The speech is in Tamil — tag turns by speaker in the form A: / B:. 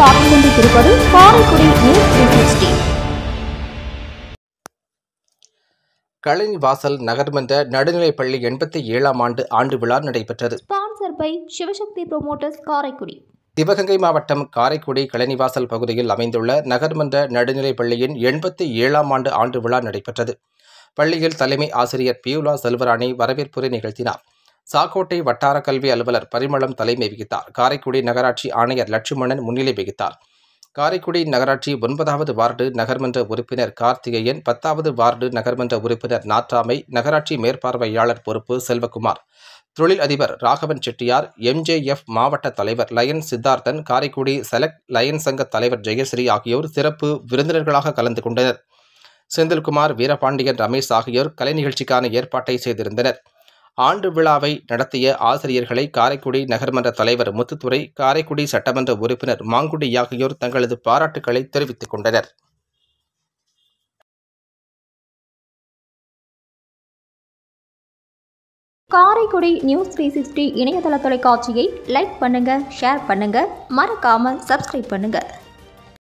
A: பார்த்துக் கொண்டிருப்பது காரைக்குடி நியூஸ் த்ரீ எண்பத்தி ஏழாம் ஆண்டு ஆண்டு விழா நடைபெற்றது
B: sponsor by Sivasakthi promoters Karaikudi
A: Sivaganga மாவட்டம் காரைக்குடி கழனிவாசல் பகுதியில் அமைந்துள்ள நகர்மன்ற நடுநிலைப்பள்ளியின் எண்பத்தி ஏழாம் ஆண்டு ஆண்டு விழா நடைபெற்றது பள்ளியில் தலைமை ஆசிரியர் பியூலா செல்வராணி வரவேற்புரை நிகழ்த்தினார் சாக்கோட்டை வட்டார கல்வி அலுவலர் பரிமளம் தலைமை வகித்தார் காரைக்குடி நகராட்சி ஆணையர் லட்சுமணன் முன்னிலை வகித்தார் காரைக்குடி நகராட்சி ஒன்பதாவது வார்டு நகர்மன்ற உறுப்பினர் கார்த்திகேயன் பத்தாவது வார்டு நகர்மன்ற உறுப்பினர் நாற்றாமை நகராட்சி மேற்பார்வையாளர் பொறுப்பு செல்வகுமார் தொழில் அதிபர் ராகவன் செட்டியார் எம்ஜேஎஃப் மாவட்ட தலைவர் lion Siddharthan Karaikudi select lion சங்க தலைவர் ஜெயஸ்ரீ ஆகியோர் சிறப்பு விருந்தினர்களாக கலந்து கொண்டனர் செந்தில்குமார் வீரபாண்டியன் ரமேஷ் ஆகியோர் கலை நிகழ்ச்சிக்கான ஏற்பாட்டை செய்திருந்தனர் ஆண்டு விழாவை நடத்திய ஆசிரியர்களை காரைக்குடி நகர்மன்ற தலைவர் முத்துத்துறை காரைக்குடி சட்டமன்ற உறுப்பினர் மாங்குடி ஆகியோர் தங்களது பாராட்டுக்களை தெரிவித்துக் கொண்டனர்
B: காரைக்குடி நியூஸ் த்ரீ சிக்ஸ்டி இணையதள தொலைக்காட்சியை லைக் பண்ணுங்க ஷேர் பண்ணுங்க மறக்காம சப்ஸ்கிரைப் பண்ணுங்க